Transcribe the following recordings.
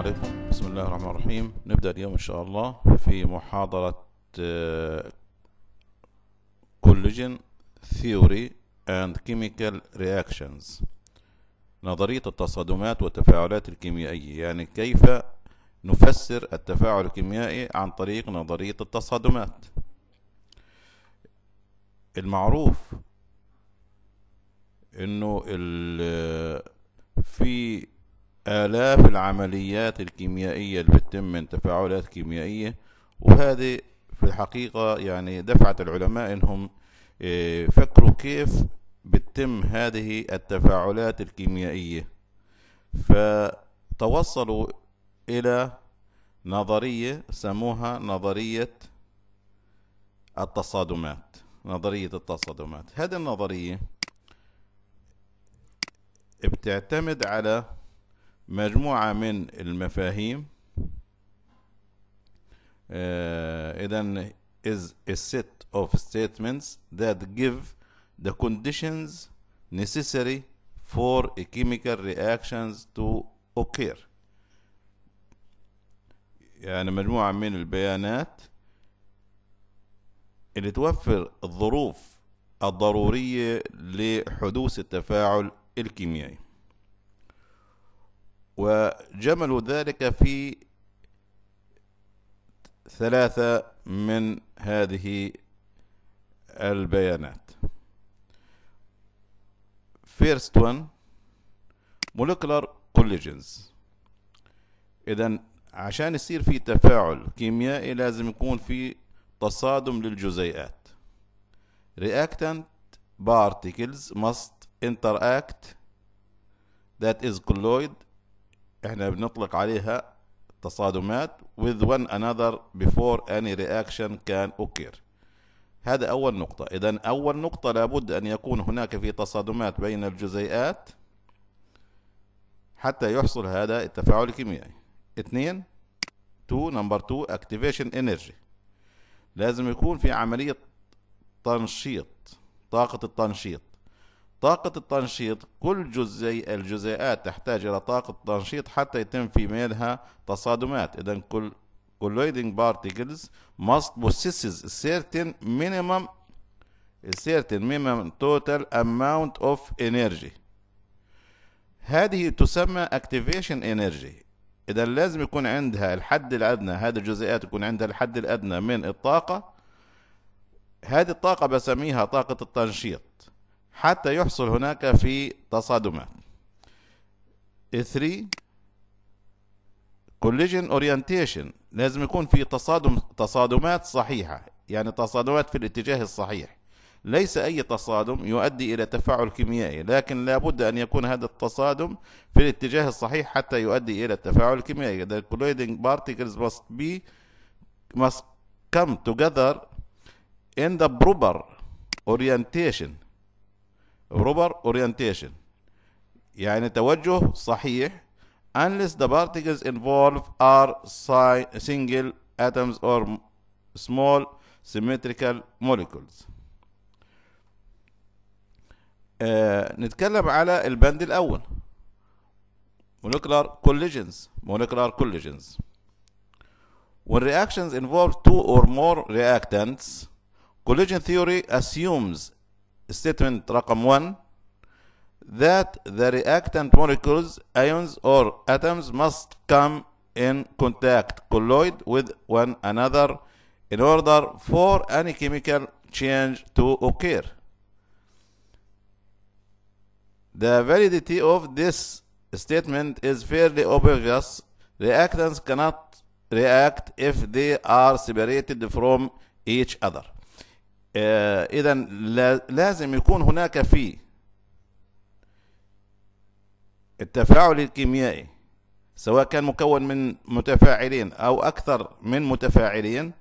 عليكم بسم الله الرحمن الرحيم نبدأ اليوم إن شاء الله في محاضرة كوليجين آه، ثيوري and chemical reactions نظرية التصادمات والتفاعلات الكيميائية يعني كيف نفسر التفاعل الكيميائي عن طريق نظرية التصادمات المعروف انه آه، في آلاف العمليات الكيميائية اللي بتتم من تفاعلات كيميائية وهذه في الحقيقة يعني دفعت العلماء إنهم آه، فكروا كيف بتتم هذه التفاعلات الكيميائية فتوصلوا إلى نظرية سموها نظرية التصادمات نظرية التصادمات هذه النظرية بتعتمد على مجموعة من المفاهيم آه، إذا is a set of statements that give the conditions necessary for a chemical reactions to occur يعني مجموعة من البيانات اللي توفر الظروف الضرورية لحدوث التفاعل الكيميائي وجملوا ذلك في ثلاثة من هذه البيانات first one molecular collisions إذا عشان يصير في تفاعل كيميائي لازم يكون في تصادم للجزيئات reactant particles must interact that is colloid احنا بنطلق عليها تصادمات with one another before any reaction can occur هذا أول نقطة إذا أول نقطة لابد أن يكون هناك في تصادمات بين الجزيئات حتى يحصل هذا التفاعل الكيميائي اثنين تو نمبر تو اكتيفيشن انرجي لازم يكون في عملية تنشيط طاقة التنشيط طاقة التنشيط كل جزي الجزيئات تحتاج إلى طاقة تنشيط حتى يتم في ميلها تصادمات إذا كل colliding particles must possess a certain minimum a certain minimum total amount of energy هذه تسمى activation energy إذا لازم يكون عندها الحد الأدنى هذه الجزيئات يكون عندها الحد الأدنى من الطاقة هذه الطاقة بسميها طاقة التنشيط حتى يحصل هناك في تصادمات اثري كوليجن اورينتيشن لازم يكون في تصادم تصادمات صحيحة يعني تصادمات في الاتجاه الصحيح ليس أي تصادم يؤدي إلى تفاعل كيميائي لكن لابد أن يكون هذا التصادم في الاتجاه الصحيح حتى يؤدي إلى التفاعل الكيميائي The colliding particles must be must come together in the proper orientation proper orientation يعني توجه صحيح unless the particles involved are single atoms or small symmetrical molecules آه نتكلم على البند الأول molecular collisions molecular collisions when reactions involve two or more reactants collision theory assumes statement رقم 1 that the reactant molecules, ions or atoms must come in contact, colloid with one another in order for any chemical change to occur. The validity of this statement is fairly obvious. Reactants cannot react if they are separated from each other. آه، إذا لازم يكون هناك في التفاعل الكيميائي سواء كان مكون من متفاعلين أو أكثر من متفاعلين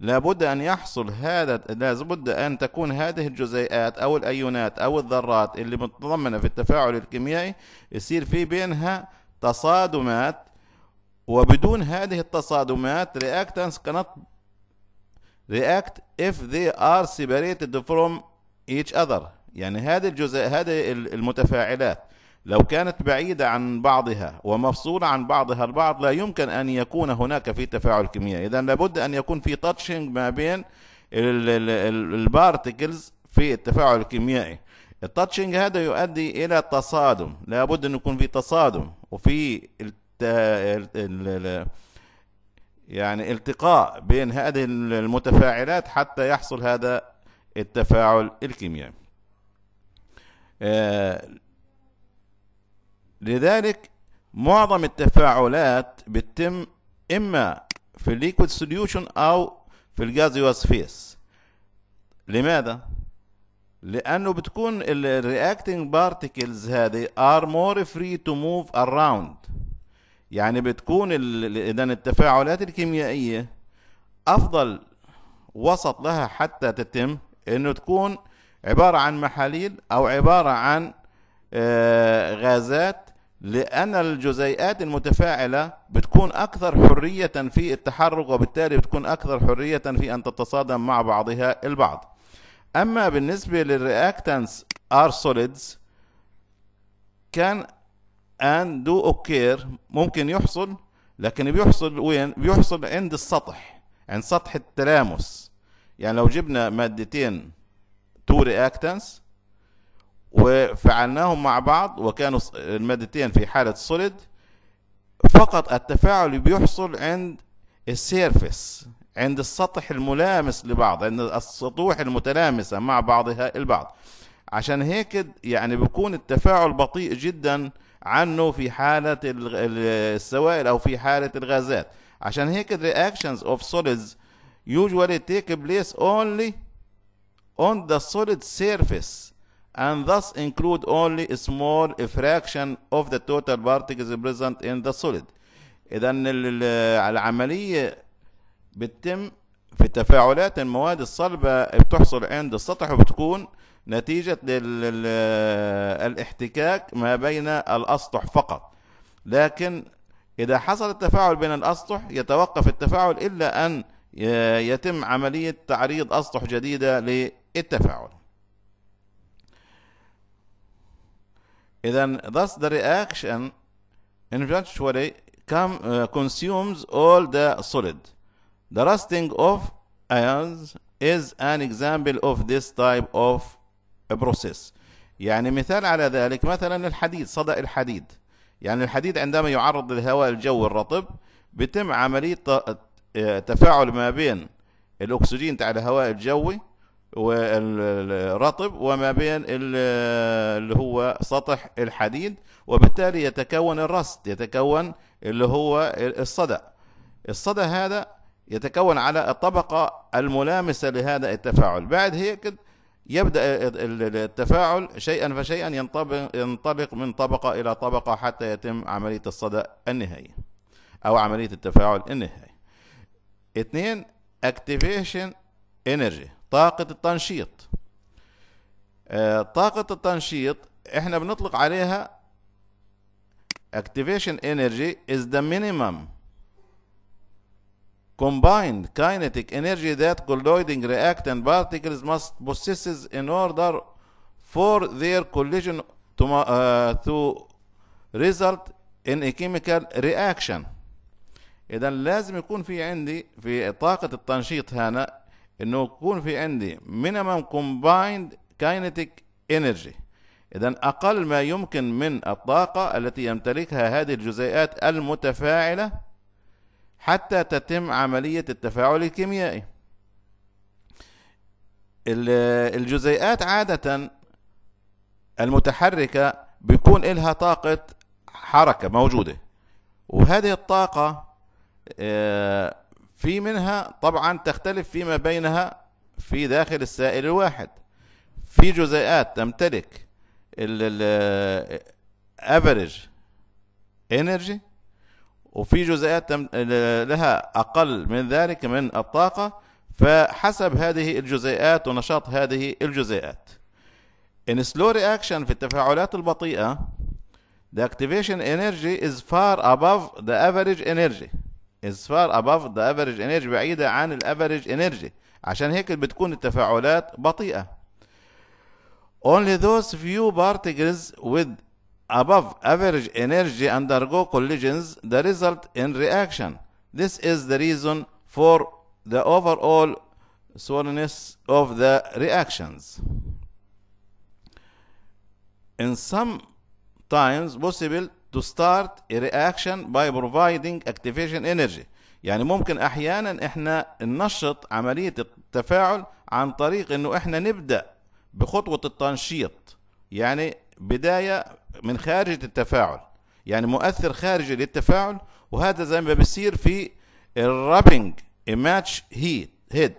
لابد أن يحصل هذا لابد أن تكون هذه الجزيئات أو الأيونات أو الذرات اللي متضمنة في التفاعل الكيميائي يصير في بينها تصادمات وبدون هذه التصادمات رياكتانس كانت react if they are separated from each other يعني هذه الجزء هذه المتفاعلات لو كانت بعيدة عن بعضها ومفصولة عن بعضها البعض لا يمكن أن يكون هناك في تفاعل كيميائي إذا لابد أن يكون في تاتشنج ما بين البارتكلز في التفاعل الكيميائي التاتشنج هذا يؤدي إلى تصادم لابد أن يكون في تصادم وفي يعني التقاء بين هذه المتفاعلات حتى يحصل هذا التفاعل الكيميائي آه، لذلك معظم التفاعلات بتتم اما في الليكويد سوليوشن او في الجازيوس فيس لماذا لانه بتكون الرياكتنج بارتيكلز هذه ار مور فري تو موف اراوند يعني بتكون اذا التفاعلات الكيميائيه افضل وسط لها حتى تتم انه تكون عباره عن محاليل او عباره عن آه، غازات لأن الجزيئات المتفاعلة بتكون أكثر حرية في التحرك وبالتالي بتكون أكثر حرية في أن تتصادم مع بعضها البعض أما بالنسبة للرياكتنس ار سوليدز كان ان دو اوكير ممكن يحصل لكن بيحصل وين بيحصل عند السطح عند سطح التلامس يعني لو جبنا مادتين تو رياكتنس وفعلناهم مع بعض وكانوا المادتين في حالة سوليد فقط التفاعل بيحصل عند السيرفس عند السطح الملامس لبعض عند السطوح المتلامسة مع بعضها البعض عشان هيك يعني بيكون التفاعل بطيء جدا عنه في حالة السوائل أو في حالة الغازات عشان هيك the reactions of solids usually take place only on the solid surface and thus include only a small fraction of the total particles present in the solid إذا العملية بتتم في تفاعلات المواد الصلبة بتحصل عند السطح وبتكون نتيجة الاحتكاك ما بين الأسطح فقط لكن إذا حصل التفاعل بين الأسطح يتوقف التفاعل إلا أن يتم عملية تعريض أسطح جديدة للتفاعل إذا thus the reaction eventually come, uh, consumes all the solid The rusting of ions is an example of this type of process يعني مثال على ذلك مثلا الحديد صدأ الحديد يعني الحديد عندما يعرض للهواء الجوي الرطب بتم عملية آه، تفاعل ما بين الأكسجين تاع الهواء الجوي والرطب وما بين اللي هو سطح الحديد وبالتالي يتكون الرست يتكون اللي هو الصدأ الصدأ هذا يتكون على الطبقة الملامسة لهذا التفاعل بعد هيك يبدأ التفاعل شيئا فشيئا ينطلق من طبقة إلى طبقة حتى يتم عملية الصدى النهائي أو عملية التفاعل النهائي اثنين اكتيفيشن انرجي طاقة التنشيط آه، طاقة التنشيط احنا بنطلق عليها activation energy is the minimum combined kinetic energy that colliding reactant particles must possess in order for their collision to, uh, to result in a chemical reaction اذا لازم يكون في عندي في طاقة التنشيط هنا انه يكون في عندي minimum combined kinetic energy اذا اقل ما يمكن من الطاقة التي يمتلكها هذه الجزيئات المتفاعلة حتى تتم عملية التفاعل الكيميائي الجزيئات عادة المتحركة بيكون إلها طاقة حركة موجودة وهذه الطاقة آه، في منها طبعا تختلف فيما بينها في داخل السائل الواحد في جزيئات تمتلك الـ آه، average energy وفي جزيئات لها أقل من ذلك من الطاقة فحسب هذه الجزيئات ونشاط هذه الجزيئات In slow reaction في التفاعلات البطيئة the activation energy is far above the average energy is far above the average energy بعيدة عن ال average energy عشان هيك بتكون التفاعلات بطيئة only those few particles with above average energy undergo collisions the result in reaction. This is the reason for the overall slowness of the reactions. In some times possible to start a reaction by providing activation energy. يعني ممكن احيانا احنا ننشط عمليه التفاعل عن طريق انه احنا نبدا بخطوه التنشيط يعني بدايه من خارج التفاعل يعني مؤثر خارجي للتفاعل وهذا زي ما بيصير في الرابينج ماتش هيت هيد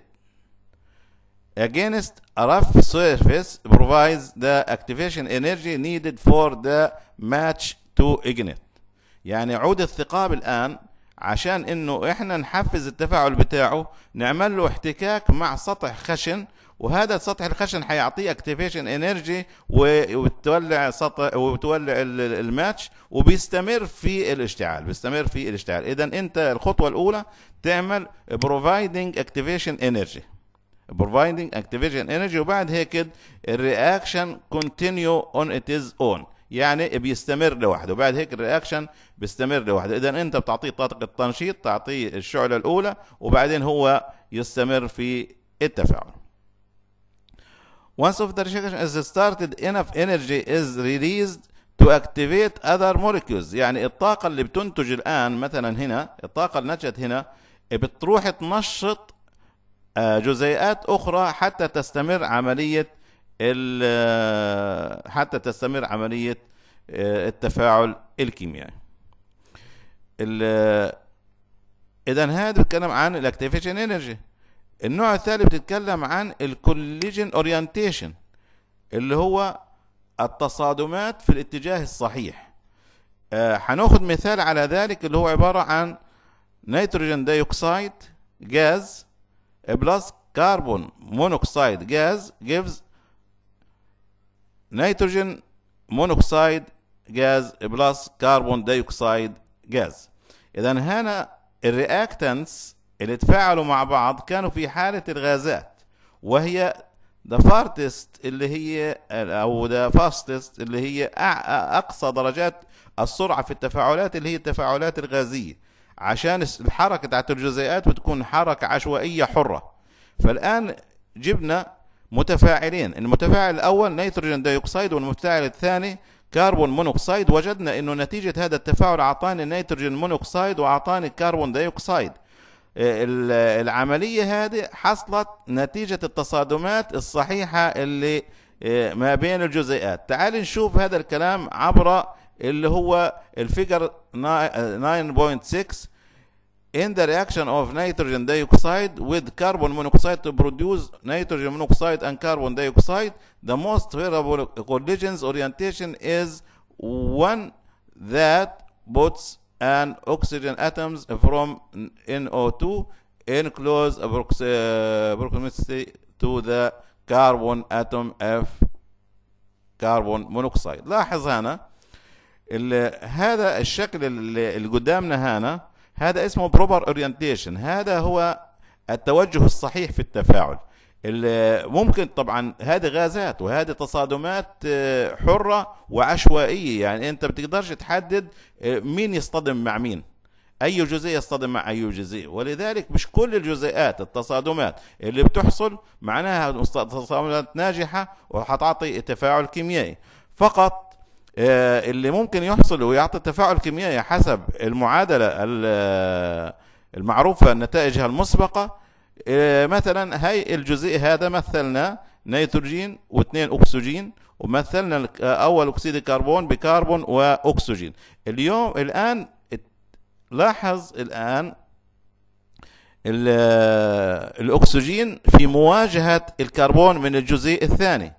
against a rough surface provides the activation energy needed for the match to ignite يعني عود الثقاب الآن عشان انه احنا نحفز التفاعل بتاعه نعمل له احتكاك مع سطح خشن وهذا السطح الخشن حيعطيه اكتيفيشن انرجي وتولع سطح وتولع الماتش وبيستمر في الاشتعال بيستمر في الاشتعال اذا انت الخطوه الاولى تعمل بروفايدنج اكتيفيشن انرجي بروفايدنج اكتيفيشن انرجي وبعد هيك الرياكشن كونتينيو اون اتز اون يعني بيستمر لوحده بعد هيك الرياكشن بيستمر لوحده اذا انت بتعطيه طاقه التنشيط تعطيه الشعله الاولى وبعدين هو يستمر في التفاعل Once of the reaction is started enough energy is released to activate other molecules يعني الطاقة اللي بتنتج الآن مثلا هنا الطاقة اللي نتجت هنا بتروح تنشط آه، جزيئات أخرى حتى تستمر عملية آه، حتى تستمر عملية آه، التفاعل الكيميائي ال إذا هذا بيتكلم عن الاكتيفيشن انرجي النوع الثالث بتتكلم عن الكوليجن اورينتيشن اللي هو التصادمات في الاتجاه الصحيح آه، هناخد آه مثال على ذلك اللي هو عبارة عن نيتروجين ديوكسيد جاز بلس كربون مونوكسيد جاز gives نيتروجين مونوكسيد جاز بلس كربون ديوكسيد جاز اذا هنا الرياكتنس اللي تفاعلوا مع بعض كانوا في حالة الغازات وهي ذا فارتست اللي هي او ذا فاستست اللي هي اقصى درجات السرعة في التفاعلات اللي هي التفاعلات الغازية عشان الحركة بتاعت الجزيئات بتكون حركة عشوائية حرة فالآن جبنا متفاعلين المتفاعل الأول نيتروجين ديوكسيد والمتفاعل الثاني كربون مونوكسيد وجدنا انه نتيجة هذا التفاعل اعطاني نيتروجين مونوكسيد واعطاني كربون ديوكسيد العملية هذه حصلت نتيجة التصادمات الصحيحة اللي ما بين الجزيئات تعال نشوف هذا الكلام عبر اللي هو الفيجر 9.6 in the reaction of nitrogen dioxide with carbon monoxide to produce nitrogen monoxide and carbon dioxide the most favorable collisions orientation is one that puts and oxygen atoms from NO2 in close proximity to the carbon atom F carbon monoxide لاحظ هنا هذا الشكل اللي قدامنا هنا هذا اسمه proper orientation هذا هو التوجه الصحيح في التفاعل ممكن طبعا هذه غازات وهذه تصادمات آه، حرة وعشوائية يعني انت بتقدرش تحدد آه، مين يصطدم مع مين اي جزيء يصطدم مع اي جزيء ولذلك مش كل الجزيئات التصادمات اللي بتحصل معناها تصادمات ناجحة وحتعطي تفاعل كيميائي فقط آه، اللي ممكن يحصل ويعطي تفاعل كيميائي حسب المعادلة المعروفة نتائجها المسبقة إيه، مثلا هاي الجزيء هذا مثلنا نيتروجين واثنين اكسجين ومثلنا اول اكسيد الكربون بكربون واكسجين اليوم الان لاحظ الان الاكسجين في مواجهه الكربون من الجزيء الثاني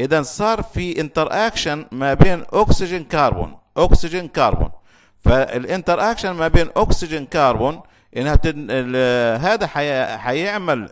اذا صار في انتر اكشن ما بين اكسجين كربون اكسجين كربون فالانتر اكشن ما بين اكسجين كربون انها تن... هذا حي... حيعمل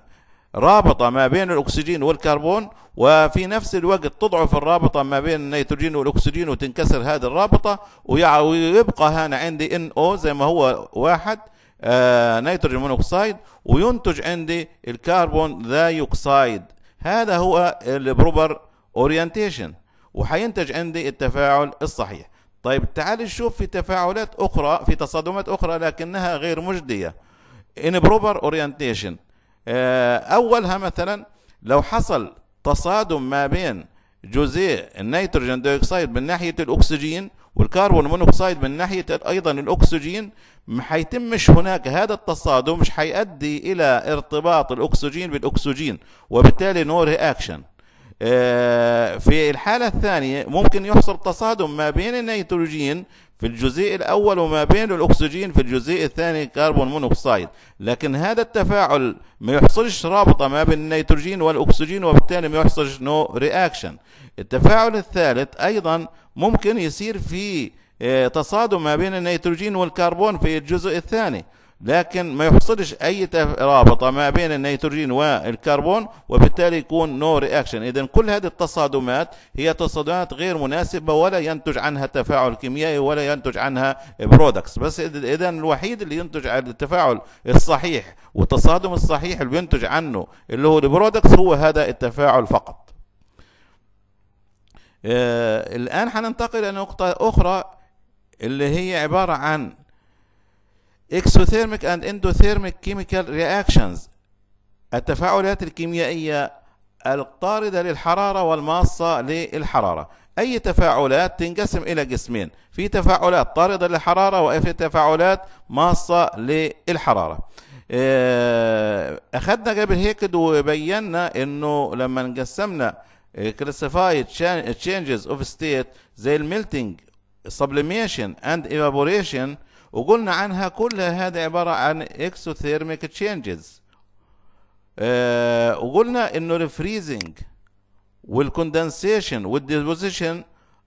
رابطة ما بين الأكسجين والكربون وفي نفس الوقت تضعف الرابطة ما بين النيتروجين والأكسجين وتنكسر هذه الرابطة ويبقى هنا عندي ان او زي ما هو واحد آه نيتروجين مونوكسيد وينتج عندي الكربون ذايوكسيد هذا هو البروبر اورينتيشن وحينتج عندي التفاعل الصحيح طيب تعال نشوف في تفاعلات أخرى في تصادمات أخرى لكنها غير مجدية بروبر اورينتيشن آه، أولها مثلا لو حصل تصادم ما بين جزيء النيتروجين ديوكسيد من ناحية الأكسجين والكربون مونوكسيد من ناحية أيضا الأكسجين ما حيتمش هناك هذا التصادم مش حيؤدي إلى ارتباط الأكسجين بالأكسجين وبالتالي نو رياكشن آه، في الحالة الثانية ممكن يحصل تصادم ما بين النيتروجين في الجزء الأول وما بين الأكسجين في الجزء الثاني كربون مونوكسيد لكن هذا التفاعل ما يحصلش رابطة ما بين النيتروجين والأكسجين وبالتالي ما يحصلش نو رياكشن التفاعل الثالث أيضا ممكن يصير في آه، تصادم ما بين النيتروجين والكربون في الجزء الثاني لكن ما يحصلش اي رابطه ما بين النيتروجين والكربون وبالتالي يكون نو رياكشن اذا كل هذه التصادمات هي تصادمات غير مناسبه ولا ينتج عنها تفاعل كيميائي ولا ينتج عنها برودكتس بس اذا الوحيد اللي ينتج عن التفاعل الصحيح والتصادم الصحيح اللي ينتج عنه اللي هو البرودكتس هو هذا التفاعل فقط آه الان حننتقل الى نقطه اخرى اللي هي عباره عن exothermic and endothermic chemical reactions التفاعلات الكيميائية الطاردة للحرارة والماصة للحرارة أي تفاعلات تنقسم إلى قسمين في تفاعلات طاردة للحرارة وفي تفاعلات ماصة للحرارة آه، أخذنا قبل هيك وبينا أنه لما نقسمنا كلاسيفايد changes of state زي الميلتينج sublimation and evaporation وقلنا عنها كل هذا عبارة عن exothermic تشينجز آه وقلنا انه الفريزنج والكوندنسيشن والديبوزيشن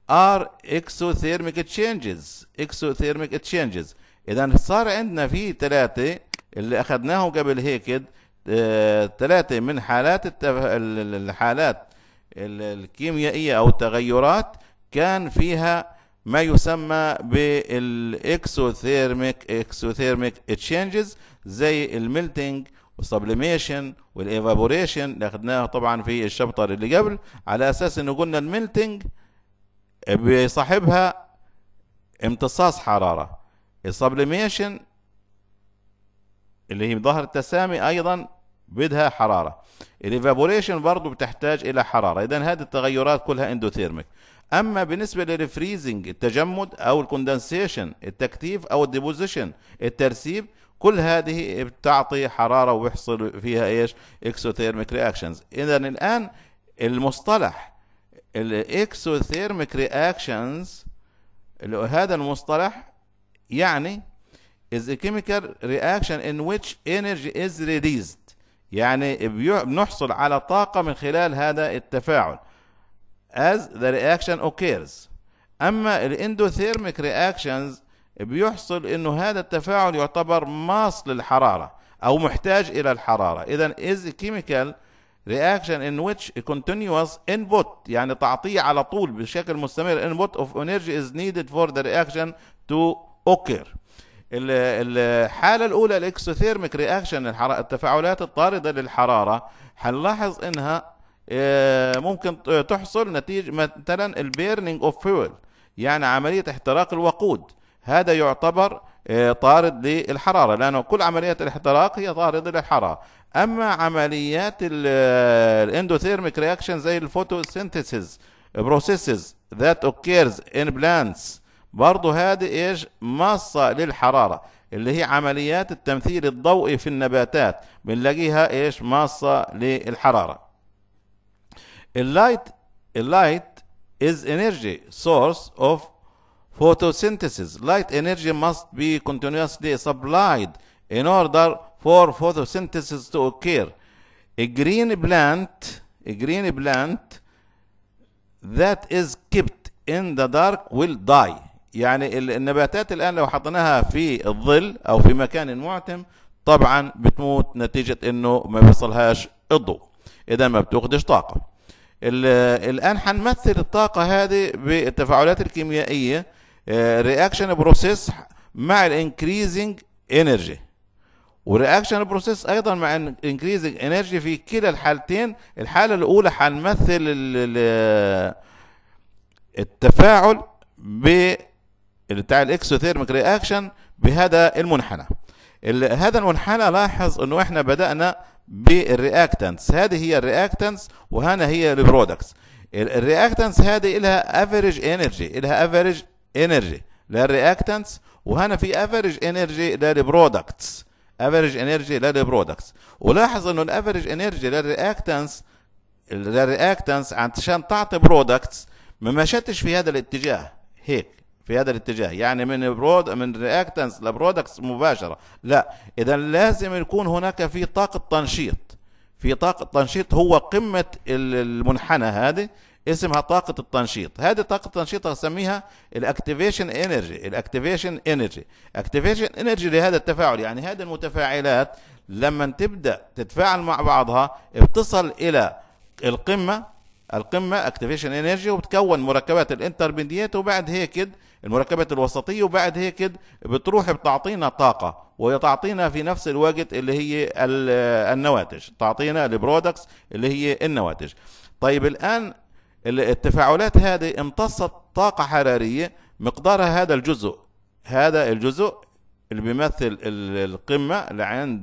ار اكسوثيرميك تشينجز اكسوثيرميك تشينجز اذا صار عندنا في ثلاثه اللي اخذناهم قبل هيك آه، ثلاثه من حالات التف... الحالات الكيميائيه او التغيرات كان فيها ما يسمى بالاكسوثيرميك اكسوثيرميك تشينجز زي الميلتنج والسبليميشن والايفابوريشن اللي اخذناها طبعا في الشابتر اللي قبل على اساس انه قلنا الميلتنج بيصاحبها امتصاص حراره السبليميشن اللي هي ظهر التسامي ايضا بدها حراره الايفابوريشن برضه بتحتاج الى حراره اذا هذه التغيرات كلها اندوثيرميك اما بالنسبه للفريزنج التجمد او الكوندنسيشن التكتيف او الديبوزيشن الترسيب كل هذه بتعطي حراره ويحصل فيها ايش اكسوثيرميك رياكشنز اذا الان المصطلح الاكسوثيرميك رياكشنز هذا المصطلح يعني is a chemical reaction in which energy is released يعني بنحصل على طاقة من خلال هذا التفاعل as the reaction occurs أما الاندوثيرميك رياكشنز بيحصل إنه هذا التفاعل يعتبر ماص للحرارة أو محتاج إلى الحرارة إذا is a chemical reaction in which a continuous input يعني تعطيه على طول بشكل مستمر input of energy is needed for the reaction to occur الحالة الأولى الاكسوثيرميك رياكشن التفاعلات الطاردة للحرارة هنلاحظ إنها آه، ممكن تحصل نتيجة مثلا البيرنينج اوف فيول يعني عملية احتراق الوقود هذا يعتبر آه، طارد للحرارة لأنه كل عمليات الاحتراق هي طارد للحرارة أما عمليات آه، الاندوثيرميك رياكشن زي الفوتوسينثيسيس بروسيسز ذات اوكيرز ان بلانتس برضه هذه ايش مصة للحرارة اللي هي عمليات التمثيل الضوئي في النباتات بنلاقيها ايش مصة للحرارة A light, a light is energy source of photosynthesis. Light energy must be continuously supplied in order for photosynthesis to occur. A green plant, a green plant that is kept in the dark will die. يعني النباتات الآن لو حطيناها في الظل أو في مكان معتم طبعا بتموت نتيجة إنه ما بيصلهاش الضوء إذا ما بتاخدش طاقة الآن هنمثل الطاقة هذه بالتفاعلات الكيميائية رياكشن آه، بروسيس مع الانكريزنج انرجي ورياكشن بروسيس ايضا مع انكريزنج انرجي في كلا الحالتين الحاله الاولى هنمثل التفاعل ب بتاع الاكسوثيرميك رياكشن بهذا المنحنى هذا المنحنى لاحظ انه احنا بدانا بالرياكتنس هذه هي الرياكتنس وهنا هي البرودكتس الرياكتنس هذه لها افريج انرجي لها افريج انرجي للرياكتنس وهنا في افريج انرجي للبرودكتس افريج انرجي للبرودكتس ولاحظ انه الافريج انرجي للرياكتنس للرياكتنس عشان تعطي برودكتس ما مشتش في هذا الاتجاه هيك في هذا الاتجاه يعني من برود من رياكتنس لبرودكتس مباشره لا اذا لازم يكون هناك في طاقه تنشيط في طاقه تنشيط هو قمه المنحنى هذه اسمها طاقة التنشيط هذه طاقة التنشيط أسميها الاكتيفيشن انرجي الاكتيفيشن انرجي اكتيفيشن انرجي لهذا التفاعل يعني هذه المتفاعلات لما تبدا تتفاعل مع بعضها بتصل الى القمه القمه اكتيفيشن انرجي وبتكون مركبات الانترميديات وبعد هيك المركبة الوسطية وبعد هيك بتروح بتعطينا طاقة وتعطينا في نفس الوقت اللي هي النواتج تعطينا البرودكتس اللي هي النواتج طيب الآن التفاعلات هذه امتصت طاقة حرارية مقدارها هذا الجزء هذا الجزء اللي بيمثل القمة اللي عند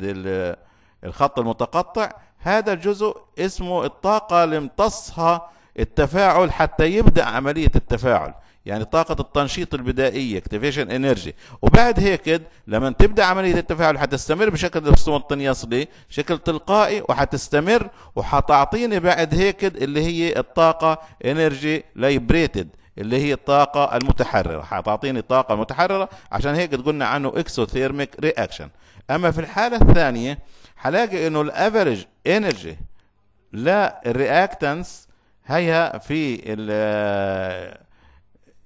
الخط المتقطع هذا الجزء اسمه الطاقة اللي امتصها التفاعل حتى يبدأ عملية التفاعل يعني طاقة التنشيط البدائية اكتيفيشن انرجي وبعد هيك لما تبدا عملية التفاعل حتستمر بشكل سبونتينيوس يصلي شكل تلقائي وحتستمر وحتعطيني بعد هيك اللي هي الطاقة انرجي ليبريتد اللي هي الطاقة المتحررة حتعطيني طاقة متحررة عشان هيك قلنا عنه اكسوثيرميك رياكشن اما في الحالة الثانية حلاقي انه الافرج انرجي لا الرياكتنس هيها في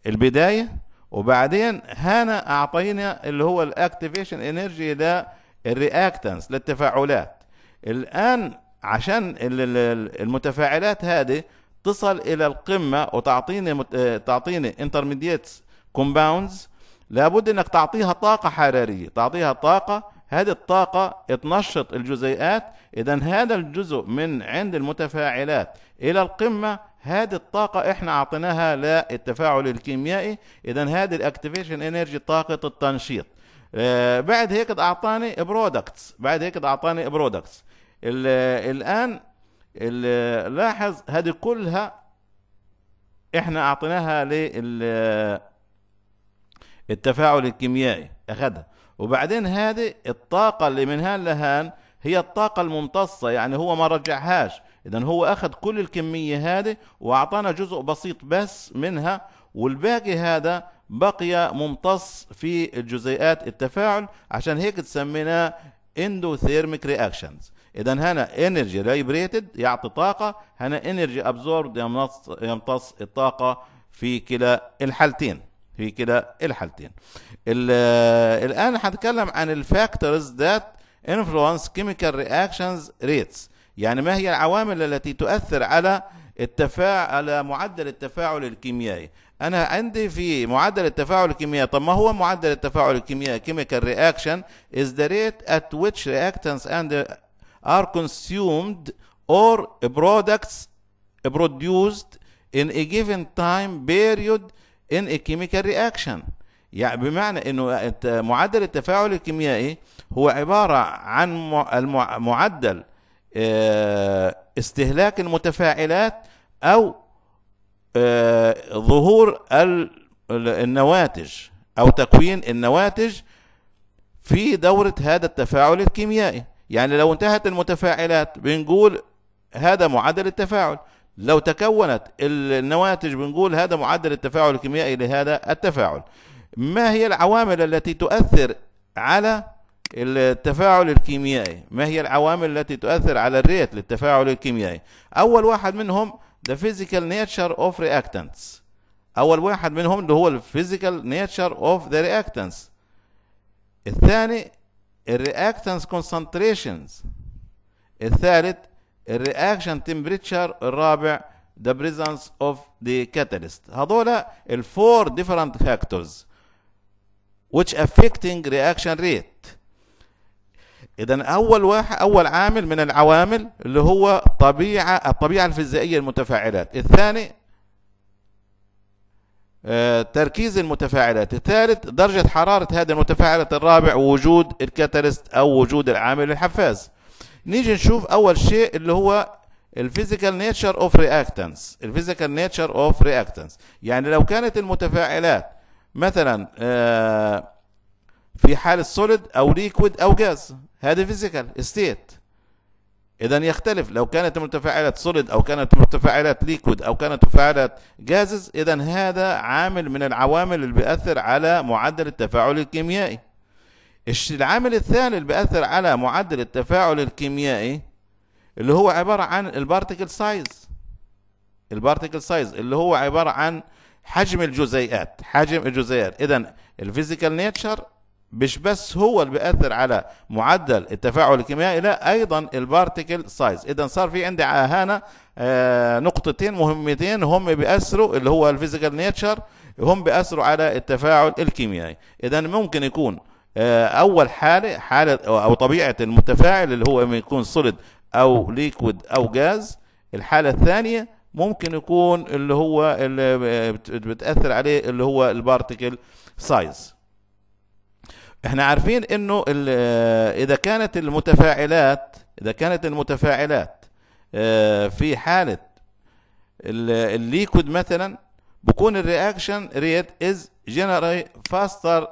البدايه وبعدين هنا اعطينا اللي هو الاكتيفيشن انرجي ده الرياكتنس للتفاعلات الان عشان المتفاعلات هذه تصل الى القمه وتعطيني آه، تعطيني انترميديت كومباوندز لابد انك تعطيها طاقه حراريه تعطيها طاقه هذه الطاقة تنشط الجزيئات إذا هذا الجزء من عند المتفاعلات إلى القمة هذه الطاقة احنا اعطيناها للتفاعل الكيميائي اذا هذه الاكتيفيشن انرجي طاقة التنشيط آه، بعد هيك اعطاني برودكتس بعد هيك اعطاني برودكتس الان ال لاحظ هذه كلها احنا اعطيناها لل التفاعل الكيميائي اخذها وبعدين هذه الطاقة اللي من هان لهان هي الطاقة الممتصة يعني هو ما رجعهاش اذا هو اخذ كل الكميه هذه واعطانا جزء بسيط بس منها والباقي هذا بقي ممتص في الجزيئات التفاعل عشان هيك تسميناه اندوثيرميك رياكشنز اذا هنا انرجي ريبريتد يعطي طاقه هنا انرجي ابزورد يمتص الطاقه في كلا الحالتين في كلا الحالتين الان هنتكلم عن الفاكتورز ذات influence chemical reactions rates يعني ما هي العوامل التي تؤثر على التفاع على معدل التفاعل الكيميائي انا عندي في معدل التفاعل الكيميائي طب ما هو معدل التفاعل الكيميائي كيميكال رياكشن از ذا ريت ات ويتش رياكتنس اند ار كونسيومد اور برودكتس برودوسد ان ا جيفن تايم بيريود ان ا كيميكال رياكشن يعني بمعنى انه معدل التفاعل الكيميائي هو عباره عن المعدل آه، استهلاك المتفاعلات او آه، ظهور النواتج او تكوين النواتج في دورة هذا التفاعل الكيميائي يعني لو انتهت المتفاعلات بنقول هذا معدل التفاعل لو تكونت النواتج بنقول هذا معدل التفاعل الكيميائي لهذا التفاعل ما هي العوامل التي تؤثر على التفاعل الكيميائي ما هي العوامل التي تؤثر على الريت للتفاعل الكيميائي اول واحد منهم the physical nature of reactants اول واحد منهم اللي هو physical nature of the reactants الثاني الرياكتنس concentrations الثالث الرياكشن تمبريتشر الرابع the presence of the catalyst هذول الفور ديفرنت فاكتورز which affecting reaction rate اذا اول واحد اول عامل من العوامل اللي هو طبيعه الطبيعه الفيزيائيه للمتفاعلات الثاني آه، تركيز المتفاعلات الثالث درجة حرارة هذه المتفاعلات الرابع وجود الكاتاليست أو وجود العامل الحفاز نيجي نشوف أول شيء اللي هو الفيزيكال نيتشر اوف رياكتنس الفيزيكال نيتشر اوف رياكتنس يعني لو كانت المتفاعلات مثلا آه، في حالة سوليد أو ليكويد أو غاز هذه فيزيكال ستيت اذا يختلف لو كانت المتفاعلات سوليد او كانت المتفاعلات ليكويد او كانت متفاعلات جازز اذا هذا عامل من العوامل اللي بيأثر على معدل التفاعل الكيميائي العامل الثاني اللي بيأثر على معدل التفاعل الكيميائي اللي هو عبارة عن البارتيكل سايز البارتيكل سايز اللي هو عبارة عن حجم الجزيئات حجم الجزيئات اذا الفيزيكال نيتشر مش بس هو اللي بيأثر على معدل التفاعل الكيميائي لا أيضا البارتيكل سايز إذا صار في عندي هنا آه، نقطتين مهمتين هم بيأثروا اللي هو الفيزيكال نيتشر هم بيأثروا على التفاعل الكيميائي إذا ممكن يكون آه، أول حالة حالة أو طبيعة المتفاعل اللي هو يكون سوليد أو ليكويد أو جاز الحالة الثانية ممكن يكون اللي هو اللي آه، بتاثر عليه اللي هو البارتيكل سايز احنا عارفين انه اذا كانت المتفاعلات اذا كانت المتفاعلات آه، في حاله الليكود مثلا بكون الرياكشن ريت از جنري فاستر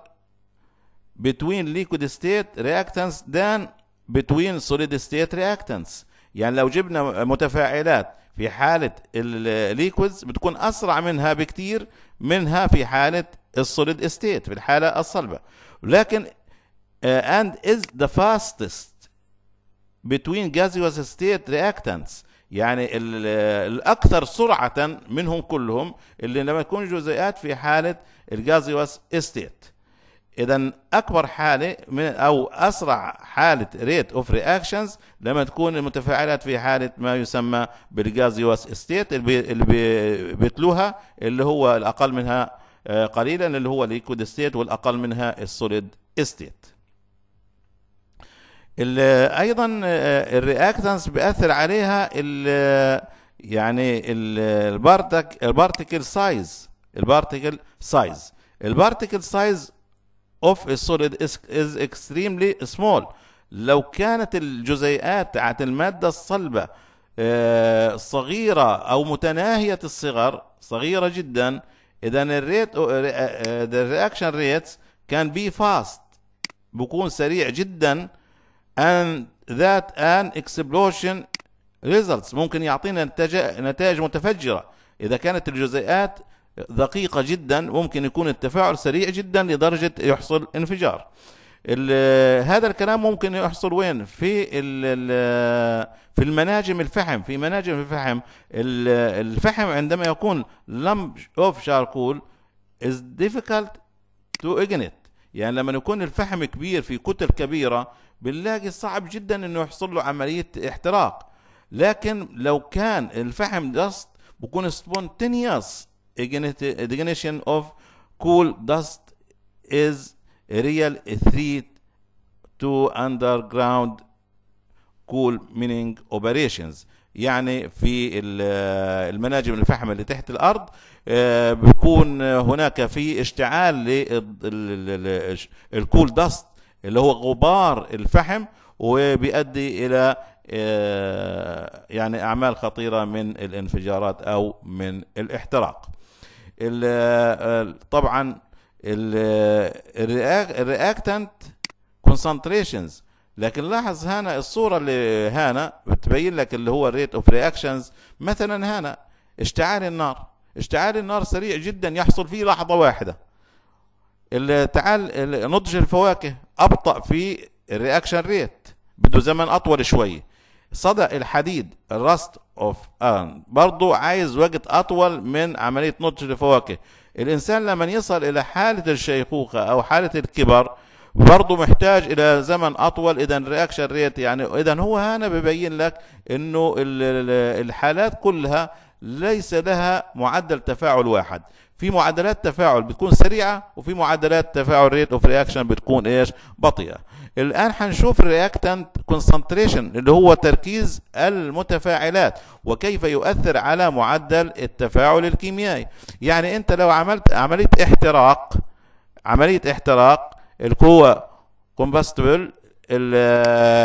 بتوين ليكويد ستيت رياكتنس دان بتوين سوليد ستيت رياكتنس يعني لو جبنا متفاعلات في حالة الليكويدز بتكون أسرع منها بكتير منها في حالة السوليد ستيت في الحالة الصلبة uh, and is the fastest between gaseous state reactants يعني الاكثر سرعه منهم كلهم اللي لما تكون جزيئات في حاله الجازيوس ستيت اذا اكبر حاله من او اسرع حاله ريت اوف رياكشنز لما تكون المتفاعلات في حاله ما يسمى بالجازيوس ستيت اللي بيتلوها اللي هو الاقل منها آه، قليلا اللي هو الليكويد ستيت والاقل منها السوليد ستيت ايضا آه، الرياكتنس بياثر عليها الـ يعني البارتك البارتكل سايز البارتكل سايز البارتكل سايز اوف السوليد از اكستريملي سمول لو كانت الجزيئات بتاعت الماده الصلبه آه، صغيره او متناهيه الصغر صغيره جدا اذا الريت الرياكشن ريتس كان بي فاست بكون سريع جدا and that an explosion results ممكن يعطينا نتائج متفجره اذا كانت الجزيئات دقيقه جدا ممكن يكون التفاعل سريع جدا لدرجه يحصل انفجار هذا الكلام ممكن يحصل وين في في المناجم الفحم في مناجم الفحم الفحم عندما يكون لم اوف شاركول از difficult تو اجنيت يعني لما يكون الفحم كبير في كتل كبيرة بنلاقي صعب جدا انه يحصل له عملية احتراق لكن لو كان الفحم دست بكون spontaneous ignition of كول dust is real threat to underground coal mining operations يعني في المناجم الفحم اللي تحت الارض آه، بيكون هناك في اشتعال للكول داست اللي هو غبار الفحم وبيؤدي الى آه، يعني اعمال خطيره من الانفجارات او من الاحتراق آه، طبعا الرياكتنت كونسنتريشنز لكن لاحظ هنا الصوره اللي هنا بتبين لك اللي هو الريت اوف رياكشنز مثلا هنا اشتعال النار اشتعال النار سريع جدا يحصل فيه لحظه واحده تعال نضج الفواكه ابطا في الرياكشن ريت بده زمن اطول شوي صدى الحديد الراست اوف ان برضه عايز وقت اطول من عمليه نضج الفواكه الإنسان لما يصل إلى حالة الشيخوخة أو حالة الكبر برضه محتاج الى زمن اطول اذا رياكشن ريت يعني اذا هو هنا ببين لك انه الحالات كلها ليس لها معدل تفاعل واحد في معدلات تفاعل بتكون سريعه وفي معدلات تفاعل ريت اوف رياكشن بتكون ايش بطيئه الآن هنشوف الرياكتنت كونسنتريشن اللي هو تركيز المتفاعلات وكيف يؤثر على معدل التفاعل الكيميائي يعني أنت لو عملت عملية احتراق عملية احتراق القوة كومباستبل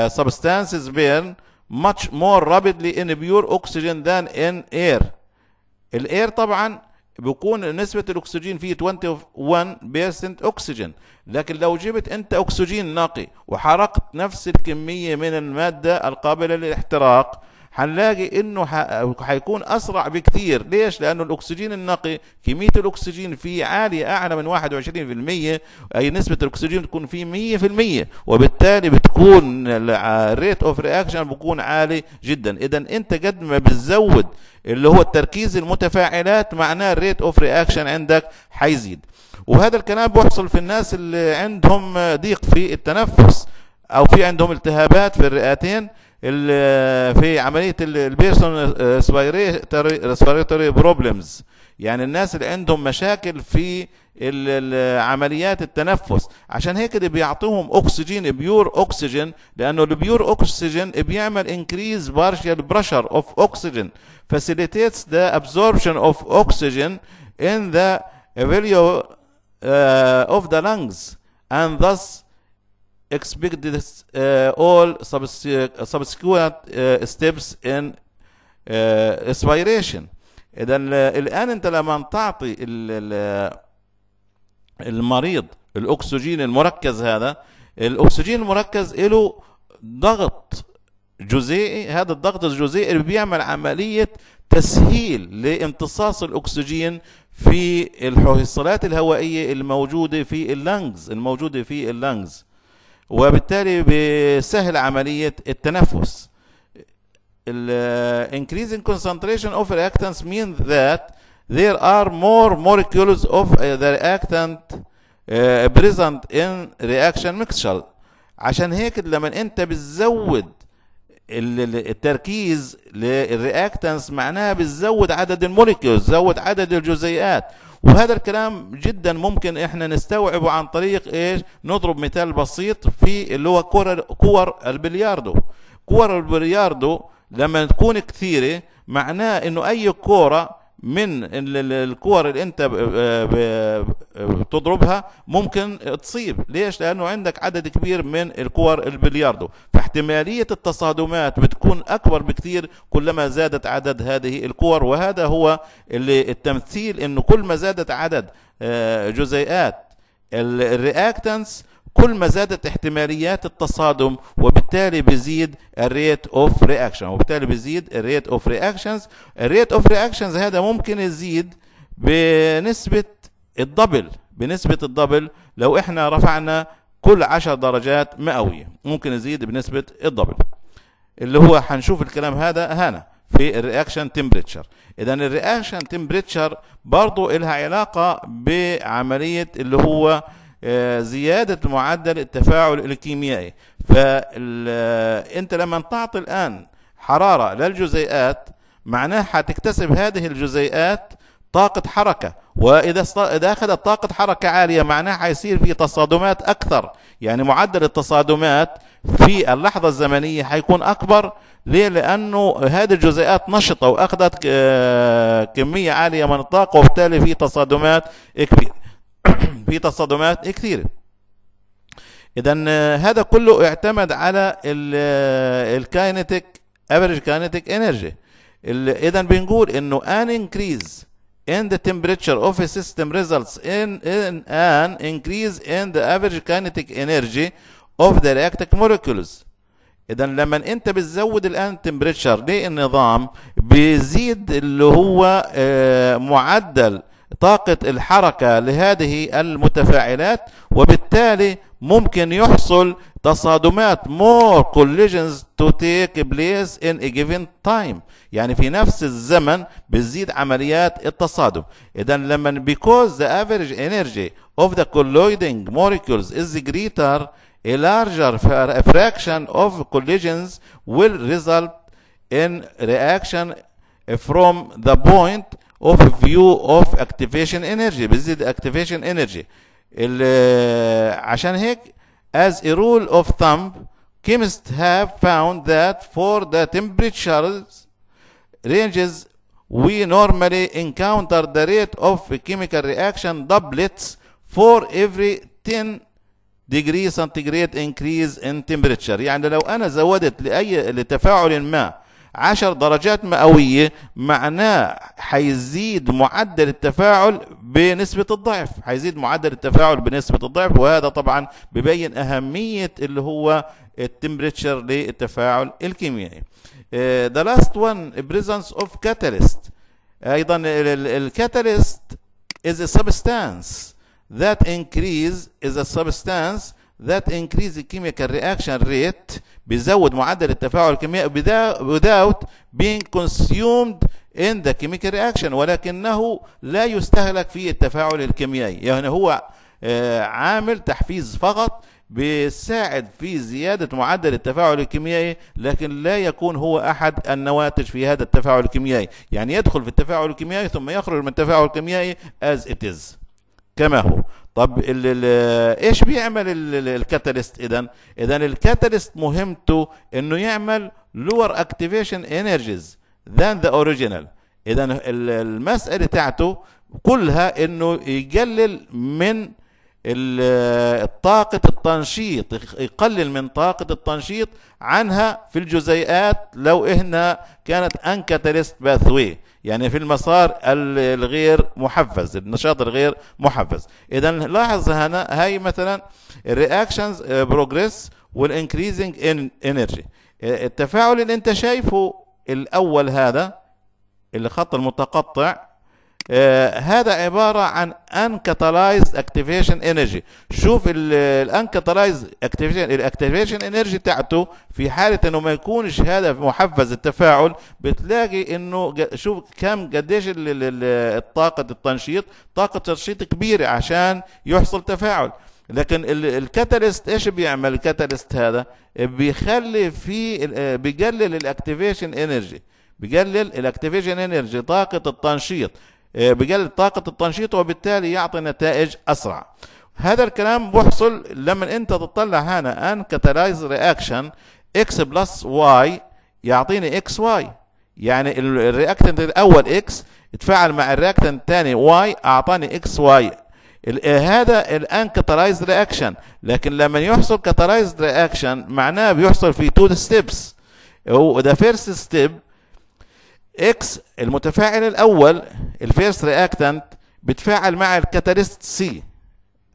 substances burn much more rapidly in pure oxygen than in air الاير طبعا بيكون نسبة الأكسجين فيه 21 بيرسنت أكسجين لكن لو جبت أنت أكسجين نقي وحرقت نفس الكمية من المادة القابلة للاحتراق هنلاقي انه هيكون اسرع بكثير ليش لانه الاكسجين النقي كميه الاكسجين فيه عاليه اعلى من 21% اي نسبه الاكسجين بتكون فيه 100% وبالتالي بتكون الريت اوف رياكشن بكون عالي جدا اذا انت قد ما بتزود اللي هو التركيز المتفاعلات معناه الريت اوف رياكشن عندك حيزيد وهذا الكلام بيحصل في الناس اللي عندهم ضيق في التنفس او في عندهم التهابات في الرئتين في عمليه البيرسون آه، ريسبيريتوري بروبلمز يعني الناس اللي عندهم مشاكل في عمليات التنفس عشان هيك اللي بيعطوهم اكسجين بيور اكسجين لانه البيور اكسجين بيعمل انكريز بارشال بريشر اوف اكسجين facilitates the absorption of اوكسجين in the فيليو اوف آه، of the lungs and thus expect this, uh, all uh, subsequent uh, steps in uh, aspiration اذا الان انت لما تعطي المريض الاكسجين المركز هذا الاكسجين المركز له ضغط جزيئي هذا الضغط الجزيئي اللي بيعمل عمليه تسهيل لامتصاص الاكسجين في الحويصلات الهوائيه الموجوده في اللنجز الموجوده في اللنجز وبالتالي بيسهل عملية التنفس increasing concentration of reactants mean that there are more molecules of the reactant present in reaction mixture عشان هيك لما انت بتزود التركيز للرياكتنس معناها بتزود عدد الموليكيولز زود عدد الجزيئات وهذا الكلام جدا ممكن احنا نستوعبه عن طريق ايش نضرب مثال بسيط في اللي هو كور كور البلياردو كور البلياردو لما تكون كثيره معناه انه اي كوره من الكور اللي انت بتضربها ممكن تصيب ليش لانه عندك عدد كبير من الكور البلياردو فاحتماليه التصادمات بتكون اكبر بكثير كلما زادت عدد هذه الكور وهذا هو اللي التمثيل انه كل ما زادت عدد آه، جزيئات الرياكتنس كل ما زادت احتماليات التصادم وبالتالي بيزيد الريت اوف رياكشن وبالتالي بيزيد الريت اوف رياكشنز الريت اوف رياكشنز هذا ممكن يزيد بنسبه الدبل بنسبه الدبل لو احنا رفعنا كل 10 درجات مئويه ممكن يزيد بنسبه الدبل اللي هو هنشوف الكلام هذا هنا في الرياكشن تمبريتشر اذا الرياكشن تمبريتشر برضه لها علاقه بعمليه اللي هو زيادة معدل التفاعل الكيميائي فأنت لما تعطي الآن حرارة للجزيئات معناها حتكتسب هذه الجزيئات طاقة حركة وإذا إذا أخذت طاقة حركة عالية معناها حيصير في تصادمات أكثر يعني معدل التصادمات في اللحظة الزمنية حيكون أكبر ليه؟ لأنه هذه الجزيئات نشطة وأخذت آه، كمية عالية من الطاقة وبالتالي في تصادمات كبيرة في تصادمات كثيره اذا هذا كله اعتمد على الكاينتيك افريج كاينتيك انرجي اذا بنقول انه an increase in the temperature of a system results in, in an increase in the average kinetic energy of the reactant molecules اذا لما انت بتزود الان temperature للنظام بيزيد اللي هو معدل طاقة الحركة لهذه المتفاعلات وبالتالي ممكن يحصل تصادمات more collisions to take place in a given time يعني في نفس الزمن بتزيد عمليات التصادم اذا لما because the average energy of the colliding molecules is greater a larger fraction of collisions will result in reaction from the point Of view of activation energy the activation energy عشان هيك as a rule of thumb chemists have found that for the temperatures ranges we normally encounter the rate of chemical reaction doublets for every 10 degree centigrade increase in temperature يعني لو انا زودت لاي لتفاعل ما 10 درجات مئوية معناه حيزيد معدل التفاعل بنسبة الضعف حيزيد معدل التفاعل بنسبة الضعف وهذا طبعا ببين أهمية اللي هو التمبريتشر للتفاعل الكيميائي uh, The last one presence of catalyst أيضا الكاتاليست is a substance that increase is a substance that increase the chemical reaction rate بيزود معدل التفاعل الكيميائي without being consumed in the chemical reaction ولكنه لا يستهلك في التفاعل الكيميائي يعني هو آه، عامل تحفيز فقط بيساعد في زيادة معدل التفاعل الكيميائي لكن لا يكون هو أحد النواتج في هذا التفاعل الكيميائي يعني يدخل في التفاعل الكيميائي ثم يخرج من التفاعل الكيميائي as it is كما هو طب الـ الـ ايش بيعمل الكاتاليست اذا اذا الكاتاليست مهمته انه يعمل لور اكتيفيشن انرجيز ذان ذا اوريجينال اذا المساله تاعته كلها انه يقلل من طاقة التنشيط يقلل من طاقة التنشيط عنها في الجزيئات لو إهنا كانت انكاتاليست باثوي يعني في المسار الغير محفز النشاط الغير محفز اذا لاحظ هنا هاي مثلا الرياكشنز بروجريس والانكريزنج ان انرجي التفاعل اللي انت شايفه الاول هذا اللي خط المتقطع آه، هذا عبارة عن uncatalyzed activation energy شوف الانكاتلايز اكتيفيشن الاكتيفيشن انرجي بتاعته في حالة انه ما يكونش هذا محفز التفاعل بتلاقي انه شوف كم قديش الطاقة التنشيط طاقة تنشيط كبيرة عشان يحصل تفاعل لكن الكاتاليست ايش بيعمل الكاتاليست هذا بيخلي في آه، بيقلل الاكتيفيشن انرجي بيقلل الاكتيفيشن انرجي طاقة التنشيط آه، بقلل طاقة التنشيط وبالتالي يعطي نتائج أسرع هذا الكلام بحصل لما انت تطلع هنا ان كاتالايز رياكشن اكس بلس واي يعطيني اكس واي يعني الرياكتنت الاول اكس اتفاعل مع الرياكتنت الثاني واي اعطاني اكس واي آه، هذا الان كاتالايز رياكشن لكن لما يحصل كاتالايز رياكشن معناه بيحصل في تو ستيبس وذا فيرست ستيب اكس المتفاعل الاول الفيرست رياكتنت بتفاعل مع الكاتاليست سي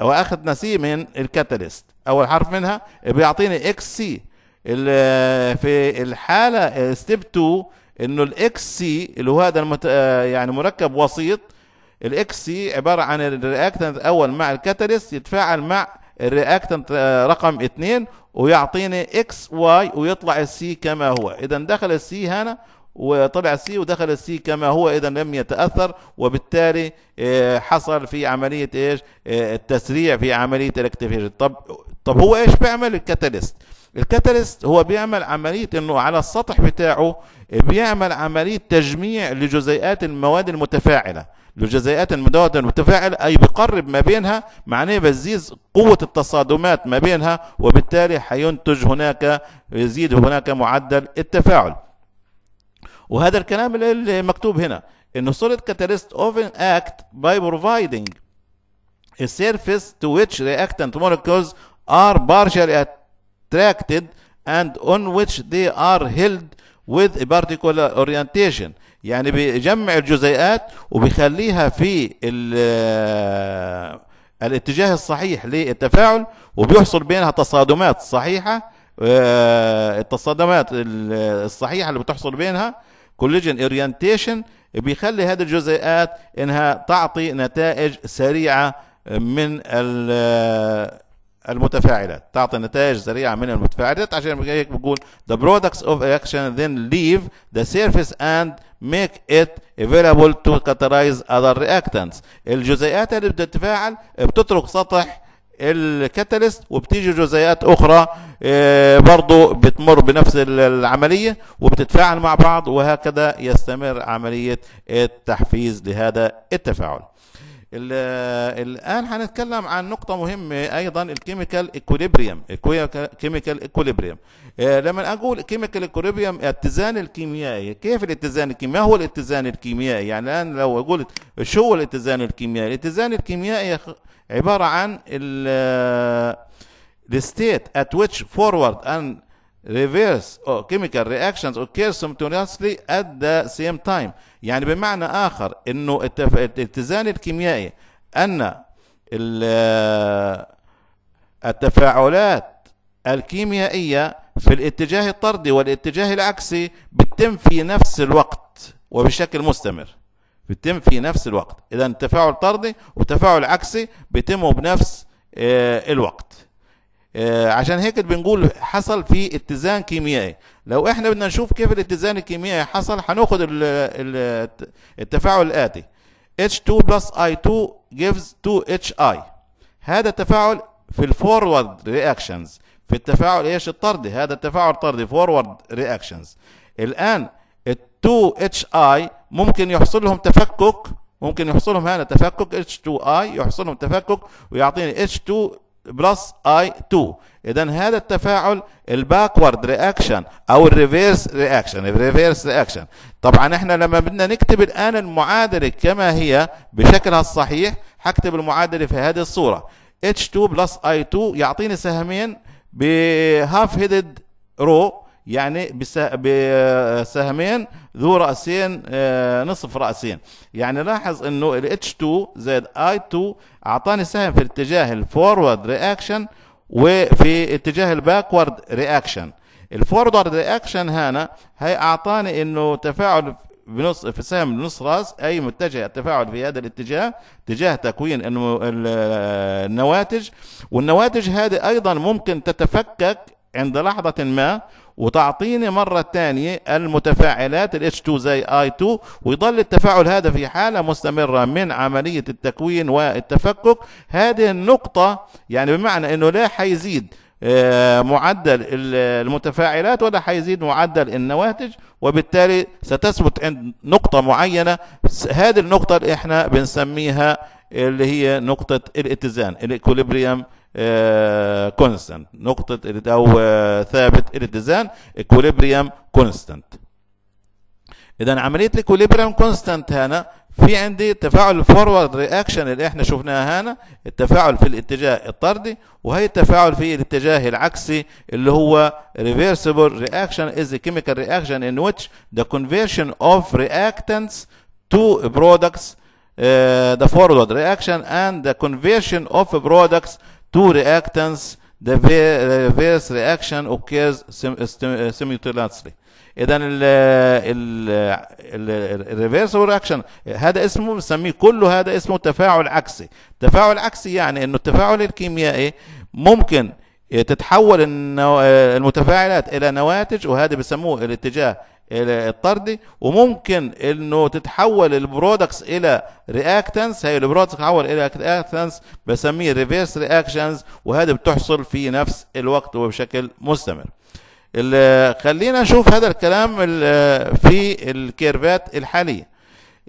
او اخذنا سي من الكاتاليست اول حرف منها بيعطيني اكس سي آه، في الحاله ستيب آه، 2 انه الاكس سي اللي هو هذا المت... آه، يعني مركب وسيط الاكس سي عباره عن الرياكتنت الاول مع الكاتاليست يتفاعل مع الرياكتنت رقم 2 ويعطيني اكس واي ويطلع السي كما هو اذا دخل السي هنا وطلع السي ودخل السي كما هو اذا لم يتاثر وبالتالي آه، حصل في عمليه ايش آه، التسريع في عمليه الاكتيفيشن طب طب هو ايش بيعمل الكاتاليست الكاتاليست هو بيعمل عمليه انه على السطح بتاعه بيعمل عمليه تجميع لجزيئات المواد المتفاعله لجزيئات المواد المتفاعلة أي بقرب ما بينها معناه بزيز قوة التصادمات ما بينها وبالتالي حينتج هناك يزيد هناك معدل التفاعل وهذا الكلام اللي مكتوب هنا انه solid catalyst often act by providing a surface to which reactant molecules are partially attracted and on which they are held with a particular orientation يعني بيجمع الجزيئات وبيخليها في الاتجاه الصحيح للتفاعل وبيحصل بينها تصادمات صحيحة التصادمات الصحيحة اللي بتحصل بينها كوليجن اورينتيشن بيخلي هذه الجزيئات انها تعطي نتائج سريعه من المتفاعلات تعطي نتائج سريعه من المتفاعلات عشان هيك بقول the products of action then leave the surface and make it available to catalyze other reactants الجزيئات اللي بتتفاعل بتترك سطح الكاتاليست وبتيجي جزيئات اخرى آه، برضو بتمر بنفس العملية وبتتفاعل مع بعض وهكذا يستمر عملية التحفيز لهذا التفاعل الآن هنتكلم عن نقطة مهمة أيضا الكيميكال ايكوليبريم كيميكال ايكوليبريم لما أقول كيميكال ايكوليبريم الاتزان الكيميائي كيف الاتزان الكيميائي ما هو الاتزان الكيميائي يعني الآن لو أقول شو هو الاتزان الكيميائي الاتزان الكيميائي عبارة عن الستيت ات ويتش فورورد اند ريفيرس او كيميكال رياكشنز اوكير simultaneously ات ذا سيم تايم يعني بمعنى آخر إنه الاتزان الكيميائي أن التفاعلات الكيميائية في الاتجاه الطردي والاتجاه العكسي بتتم في نفس الوقت وبشكل مستمر بتتم في نفس الوقت إذا تفاعل طردي وتفاعل عكسي بيتموا بنفس آه، الوقت آه، عشان هيك بنقول حصل في اتزان كيميائي لو احنا بدنا نشوف كيف الاتزان الكيميائي حصل هناخد التفاعل الاتي H2 plus I2 gives 2HI هذا التفاعل في الفورورد رياكشنز في التفاعل ايش الطردي هذا التفاعل طردي فورورد رياكشنز الان ال 2HI ممكن يحصل لهم تفكك ممكن يحصل لهم هنا تفكك H2I يحصل لهم تفكك ويعطيني H2 بلس اي 2 اذا هذا التفاعل الباكورد رياكشن او الريفيرس رياكشن الريفيرس رياكشن طبعا احنا لما بدنا نكتب الان المعادله كما هي بشكلها الصحيح حكتب المعادله في هذه الصوره اتش 2 بلس اي 2 يعطيني سهمين بهاف هيدد رو يعني بسهمين ذو رأسين آه، نصف رأسين يعني لاحظ انه ال H2 زائد I2 اعطاني سهم في اتجاه الفورورد رياكشن وفي اتجاه الباكورد رياكشن الفورورد رياكشن هنا هي اعطاني انه تفاعل بنص في سهم بنص راس اي متجه التفاعل في هذا الاتجاه اتجاه تكوين النواتج والنواتج هذه ايضا ممكن تتفكك عند لحظة ما وتعطيني مرة تانية المتفاعلات ال H2 زي I2 ويضل التفاعل هذا في حالة مستمرة من عملية التكوين والتفكك هذه النقطة يعني بمعنى أنه لا حيزيد آه، معدل المتفاعلات ولا حيزيد معدل النواتج وبالتالي ستثبت عند نقطة معينة هذه النقطة اللي احنا بنسميها اللي هي نقطة الاتزان الإكوليبريم كونستانت آه، نقطة او آه، ثابت الاتزان اكوليبريم كونستانت اذا عملية الاكوليبريم كونستانت هنا في عندي تفاعل الفورورد رياكشن اللي احنا شفناها هنا التفاعل في الاتجاه الطردي وهي التفاعل في الاتجاه العكسي اللي هو reversible رياكشن از كيميكال رياكشن ان ويتش ذا the اوف رياكتنتس تو برودكتس ذا فورورد رياكشن اند ذا and اوف برودكتس two reactants the reverse reaction occurs simultaneously اذا الريفيرس رياكشن هذا اسمه بنسميه كله هذا اسمه تفاعل عكسي تفاعل عكسي يعني انه التفاعل الكيميائي ممكن تتحول المتفاعلات الى نواتج وهذا بسموه الاتجاه الطردي وممكن انه تتحول البرودكتس الى رياكتنس هي البرودكتس تتحول الى رياكتنس بسميه ريفيرس رياكشنز وهذه بتحصل في نفس الوقت وبشكل مستمر خلينا نشوف هذا الكلام في الكيرفات الحاليه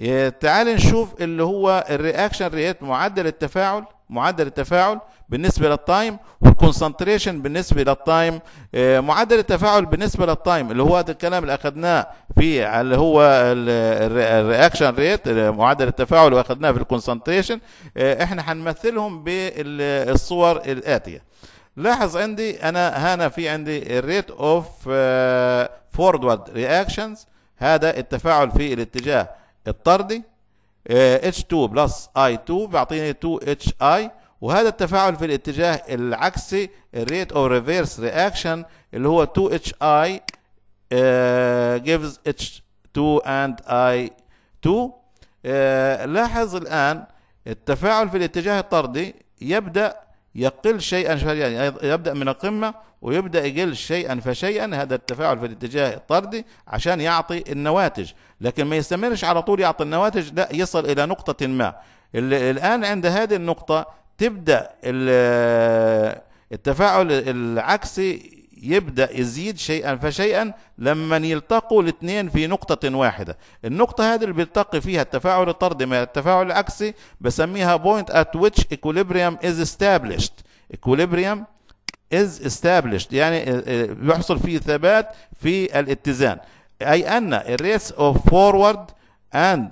إيه، تعال نشوف اللي هو الرياكشن ريت معدل التفاعل معدل التفاعل بالنسبه للتايم والكونسنتريشن بالنسبه للتايم آه، معدل التفاعل بالنسبه للتايم اللي هو هذا الكلام اللي اخذناه في اللي هو الرياكشن ريت آه، معدل التفاعل اللي اخذناه في الكونسنتريشن آه، احنا هنمثلهم بالصور الاتيه لاحظ عندي انا هنا في عندي الريت اوف فورورد رياكشنز هذا التفاعل في الاتجاه الطردي H2 بلس I2 بيعطيني 2HI وهذا التفاعل في الاتجاه العكسي الريت اوف ريفيرس رياكشن اللي هو 2HI آه، gives H2 and I2 آه، لاحظ الآن التفاعل في الاتجاه الطردي يبدأ يقل شيئا فشيئا يعني يبدأ من القمة ويبدأ يقل شيئا فشيئا هذا التفاعل في الاتجاه الطردي عشان يعطي النواتج لكن ما يستمرش على طول يعطي النواتج لا يصل إلى نقطة ما الآن عند هذه النقطة تبدأ التفاعل العكسي يبدأ يزيد شيئا فشيئا لما يلتقوا الاثنين في نقطة واحدة النقطة هذه اللي بيلتقي فيها التفاعل الطردي مع التفاعل العكسي بسميها point at which equilibrium is established equilibrium is established يعني بيحصل فيه ثبات في الاتزان أي أن الريس of forward and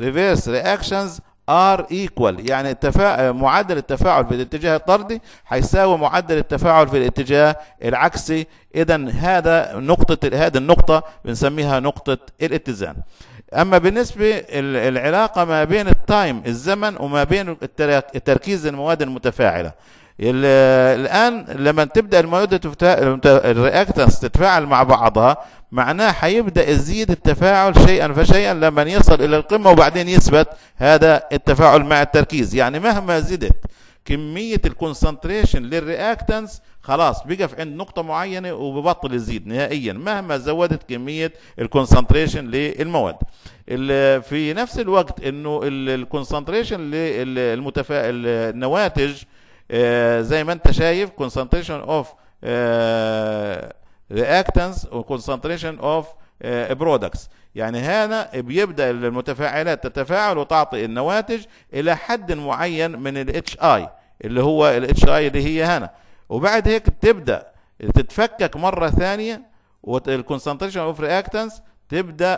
reverse reactions ار ايكوال يعني التفا... آه، معدل التفاعل في الاتجاه الطردي هيساوي معدل التفاعل في الاتجاه العكسي اذا هذا نقطه هذه النقطه بنسميها نقطه الاتزان اما بالنسبه العلاقه ما بين التايم الزمن وما بين التركيز المواد المتفاعله الان لما تبدا المواد الرياكتنس تتفاعل مع بعضها معناه حيبدا يزيد التفاعل شيئا فشيئا لما يصل الى القمه وبعدين يثبت هذا التفاعل مع التركيز يعني مهما زدت كميه الكونسنتريشن للرياكتنس خلاص بقف عند نقطة معينة وببطل يزيد نهائيا مهما زودت كمية الكونسنتريشن للمواد في نفس الوقت انه الكونسنتريشن للمتفا النواتج آه، زي ما انت شايف concentration of آه، reactants وconcentration of آه، products يعني هنا بيبدا المتفاعلات تتفاعل وتعطي النواتج الى حد معين من الاتش اي اللي هو الاتش اي اللي هي هنا وبعد هيك تبدا تتفكك مره ثانيه والكونسنتريشن اوف رياكتنس تبدا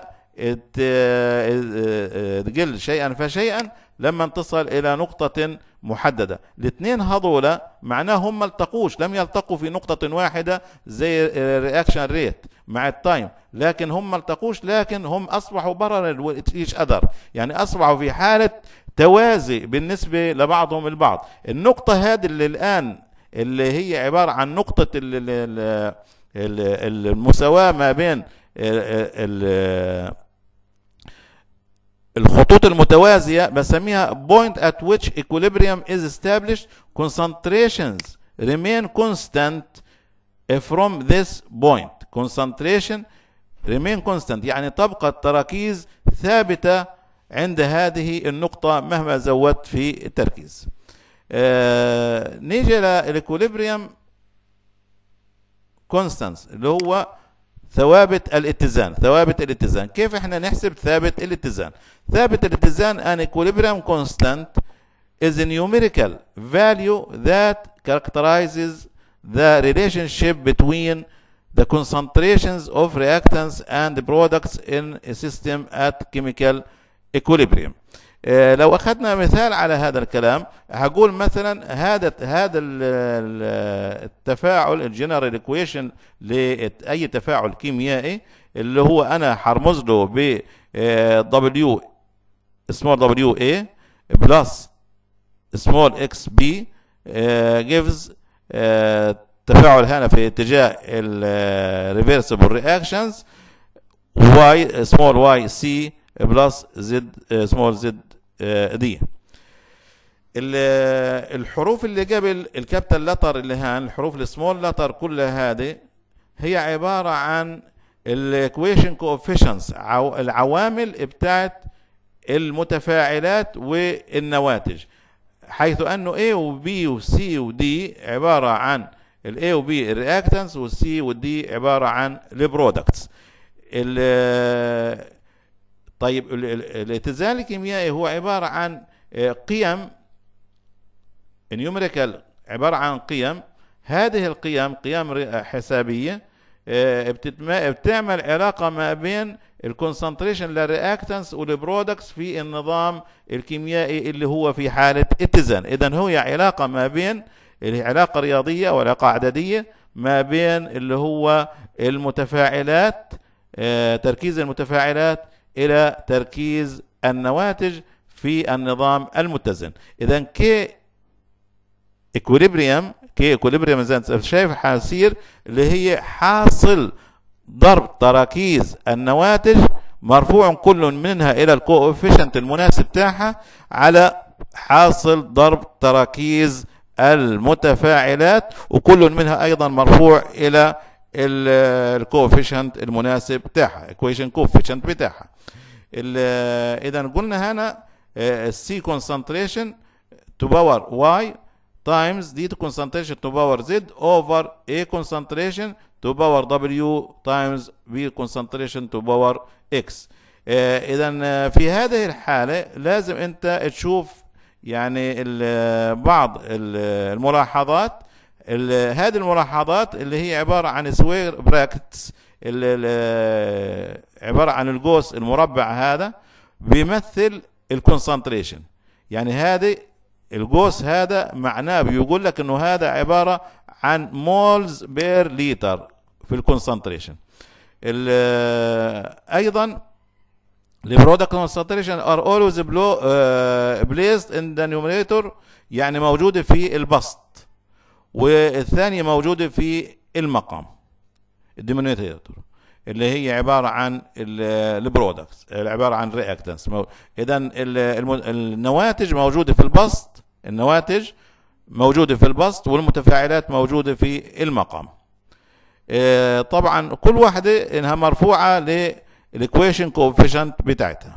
تقل شيئا فشيئا لما تصل إلى نقطة محددة الاثنين هذول معناه هم ما التقوش لم يلتقوا في نقطة واحدة زي الرياكشن ريت مع التايم لكن هم ما التقوش لكن هم أصبحوا برر ايش أدر يعني أصبحوا في حالة توازي بالنسبة لبعضهم البعض النقطة هذه اللي الآن اللي هي عبارة عن نقطة المساواة ما بين الخطوط المتوازية بسميها point at which equilibrium is established concentrations remain constant from this point concentration remain constant يعني تبقى التراكيز ثابتة عند هذه النقطة مهما زودت في التركيز آه نيجي للإكوليبريم كونستانس اللي هو ثوابت الاتزان ثوابت الاتزان كيف احنا نحسب ثابت الاتزان ثابت الاتزان an equilibrium constant is a numerical value that characterizes the relationship between the concentrations of reactants and products in a system at chemical equilibrium آه، لو اخذنا مثال على هذا الكلام هقول مثلا هذا هذا التفاعل الجنرال ايكويشن لاي تفاعل كيميائي اللي هو انا هرمز له ب دبليو سمول دبليو اي بلس سمول اكس بي جيفز تفاعل هنا في اتجاه الريفرسبل رياكشنز واي سمول واي سي بلس زد سمول زد دي الحروف اللي قبل الكابيتال لتر اللي هان الحروف السمول لتر كلها هذه هي عبارة عن الكويشن كوفيشنس أو العوامل بتاعت المتفاعلات والنواتج حيث انه A و B و C و D عبارة عن ال A و B الرياكتنس وال C و D عبارة عن البرودكتس طيب الاتزان الكيميائي هو عبارة عن آه، قيم النيوميريكال عبارة عن قيم هذه القيم قيم حسابية آه، بتعمل علاقة ما بين الكونسنتريشن للرياكتنس والبرودكتس في النظام الكيميائي اللي هو في حالة اتزان إذا هو علاقة ما بين علاقة رياضية أو علاقة عددية ما بين اللي هو المتفاعلات آه، تركيز المتفاعلات الى تركيز النواتج في النظام المتزن اذا كي اكوليبريم كي اكوليبريم شايف حاصير اللي هي حاصل ضرب تراكيز النواتج مرفوع كل منها الى الكوفيشنت المناسب تاعها على حاصل ضرب تراكيز المتفاعلات وكل منها ايضا مرفوع الى الكوفيشنت المناسب بتاعها الكويشن كوفيشنت بتاعها اذا قلنا هنا السي كونسنتريشن تو باور واي تايمز دي تو كونسنتريشن تو باور زد اوفر اي كونسنتريشن تو باور دبليو تايمز بي كونسنتريشن تو باور اكس اذا آه، في هذه الحاله لازم انت تشوف يعني بعض الملاحظات هذه الملاحظات اللي هي عبارة عن سوير براكتس عبارة عن القوس المربع هذا بيمثل الكونسنتريشن يعني هذه القوس هذا معناه بيقول لك انه هذا عبارة عن مولز بير ليتر في الكونسنتريشن ايضا the product concentration are always ان uh, placed in the numerator يعني موجودة في البسط والثانية موجودة في المقام الديمونيتور اللي هي عبارة عن البرودكتس عبارة عن رياكتنس إذا النواتج موجودة في البسط النواتج موجودة في البسط والمتفاعلات موجودة في المقام آه، طبعا كل واحدة إنها مرفوعة للإكويشن كوفيشنت بتاعتها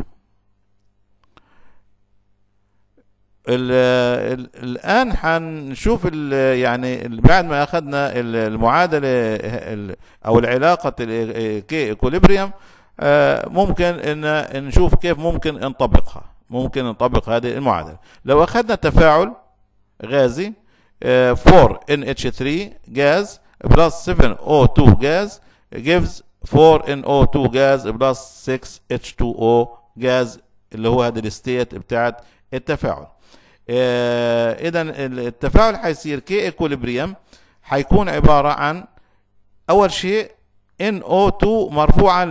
الـ الـ الان الـ يعني بعد ما اخذنا المعادله او العلاقه الكي آه ممكن ان نشوف كيف ممكن نطبقها ممكن نطبق هذه المعادله لو اخذنا تفاعل غازي 4 NH3 غاز بلس 7 O2 غاز gives 4 NO2 غاز بلس 6 H2O غاز اللي هو هذه الستيت بتاعت التفاعل إيه، اذا التفاعل حيصير كي ايكوليبريم حيكون عباره عن اول شيء NO2 مرفوعا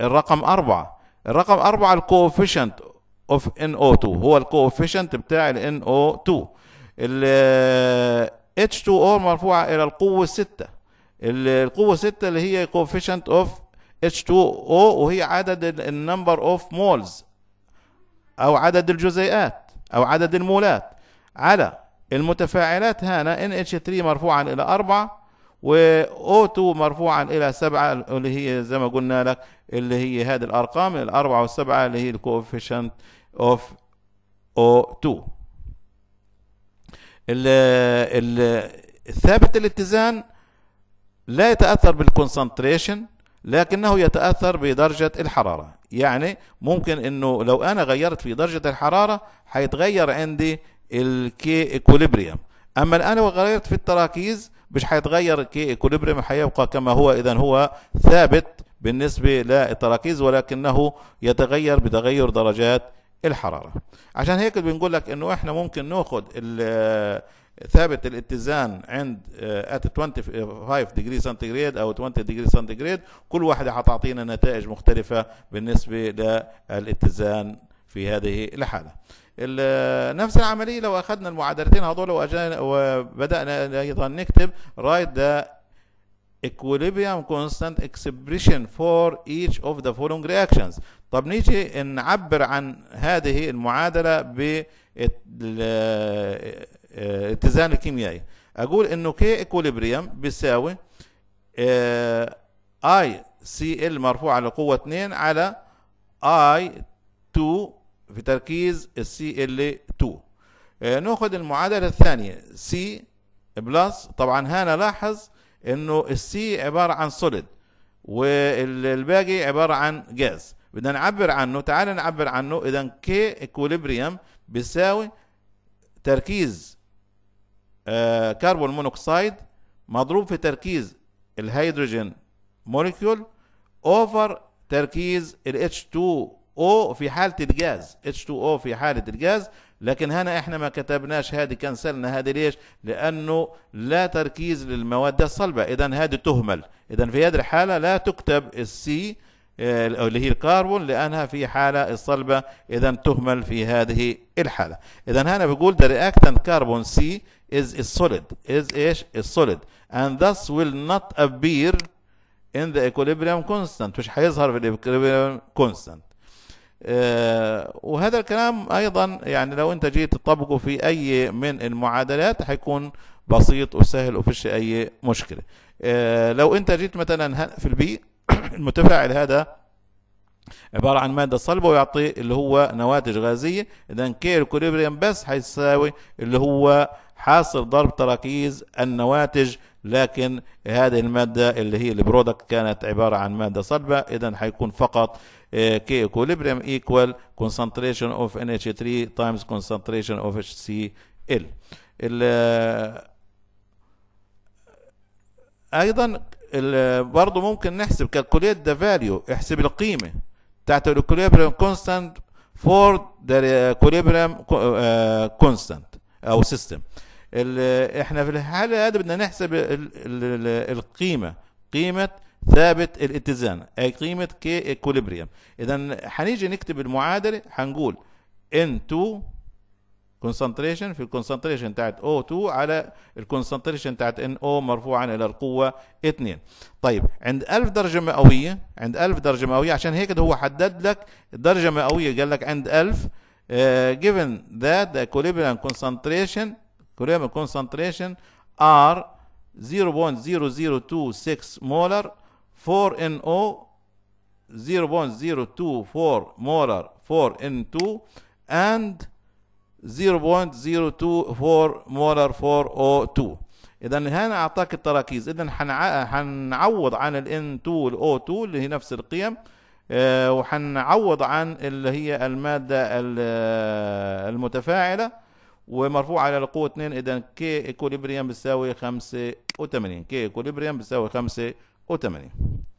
للرقم أربعة الرقم أربعة الكوفيشنت اوف NO2 هو الكوفيشنت بتاع ال NO2 ال H2O مرفوعة إلى القوة ستة القوة ستة اللي هي كوفيشنت اوف H2O وهي عدد النمبر اوف مولز أو عدد الجزيئات أو عدد المولات على المتفاعلات هنا NH3 مرفوعا إلى أربعة و O2 مرفوعا إلى سبعة اللي هي زي ما قلنا لك اللي هي هذه الأرقام الأربعة والسبعة اللي هي الكوفيشنت أوف O2 الثابت الاتزان لا يتأثر بالكونسنتريشن لكنه يتأثر بدرجة الحرارة يعني ممكن انه لو انا غيرت في درجة الحرارة هيتغير عندي الكي ايكوليبريم اما الان لو غيرت في التراكيز مش هيتغير الكي ايكوليبريم هيبقى كما هو اذا هو ثابت بالنسبة للتراكيز ولكنه يتغير بتغير درجات الحرارة عشان هيك بنقول لك انه احنا ممكن ناخد ثابت الاتزان عند ات 25 ديجري سنتيجريد او 20 ديجري سنتيجريد كل واحده حتعطينا نتائج مختلفه بالنسبه للاتزان في هذه الحاله آه، نفس العمليه لو اخذنا المعادلتين هذول وبدانا ايضا نكتب رايت ذا equilibrium constant expression for each of the following reactions طب نيجي نعبر عن هذه المعادلة ب آه، آه، اتزان الكيميائي اقول انه كي ايكوليبريم بيساوي اي سي ال مرفوع على قوه 2 على اي 2 في تركيز السي ال 2 ناخذ المعادله الثانيه سي بلس طبعا هنا لاحظ انه السي عباره عن سوليد والباقي عباره عن جاز بدنا نعبر عنه تعال نعبر عنه اذا كي ايكوليبريم بيساوي تركيز كربون آه، مونوكسيد مضروب في تركيز الهيدروجين موليكيول اوفر تركيز ال H2O في حالة الجاز H2O في حالة الجاز لكن هنا احنا ما كتبناش هذه كنسلنا هذه ليش لانه لا تركيز للمواد الصلبة اذا هذه تهمل اذا في هذه الحالة لا تكتب السي آه، اللي هي الكربون لانها في حاله الصلبه اذا تهمل في هذه الحاله اذا هنا بيقول ذا رياكتنت كربون سي is a solid is ايش a solid and thus will not appear in the equilibrium constant مش هيظهر في equilibrium constant آه، وهذا الكلام ايضا يعني لو انت جيت تطبقه في اي من المعادلات حيكون بسيط وسهل وفيش اي مشكله آه لو انت جيت مثلا في البي المتفاعل هذا عبارة عن مادة صلبة ويعطي اللي هو نواتج غازية إذا كي الكوليبريم بس حيساوي اللي هو حاصل ضرب تراكيز النواتج لكن هذه المادة اللي هي البرودكت كانت عبارة عن مادة صلبة إذا حيكون فقط آه، كي equilibrium إيكوال كونسنتريشن اوف NH3 تايمز كونسنتريشن أوف HCl أيضا آه، برضه ممكن نحسب كالكوليت ذا فاليو احسب القيمة بتاعت الاكوليبريم كونستانت فور ذا اكوليبريم كونستانت او سيستم احنا في الحاله هذه بدنا نحسب القيمه قيمه ثابت الاتزان اي قيمه كي اكوليبريم اذا هنيجي نكتب المعادله هنقول ان 2 كونسنتريشن في الكونسنتريشن بتاعت O2 على الكونسنتريشن بتاعت NO مرفوعا الى القوه 2 طيب عند 1000 درجه مئويه عند 1000 درجه مئويه عشان هيك هو حدد لك الدرجه مئويه قال لك عند 1000 Uh, آه، given that the equilibrium concentration equilibrium concentration are 0.0026 molar for NO 0.024 molar for N2 and 0.024 مولر فور او 2 اذا هنا اعطاك التراكيز اذا حنعوض عن ال N2 والاو 2 اللي هي نفس القيم آه، وحنعوض عن اللي هي الماده آه، المتفاعله ومرفوع على القوة 2 إذا كي إكوليبريم بتساوي 85 كي إكوليبريم بتساوي 85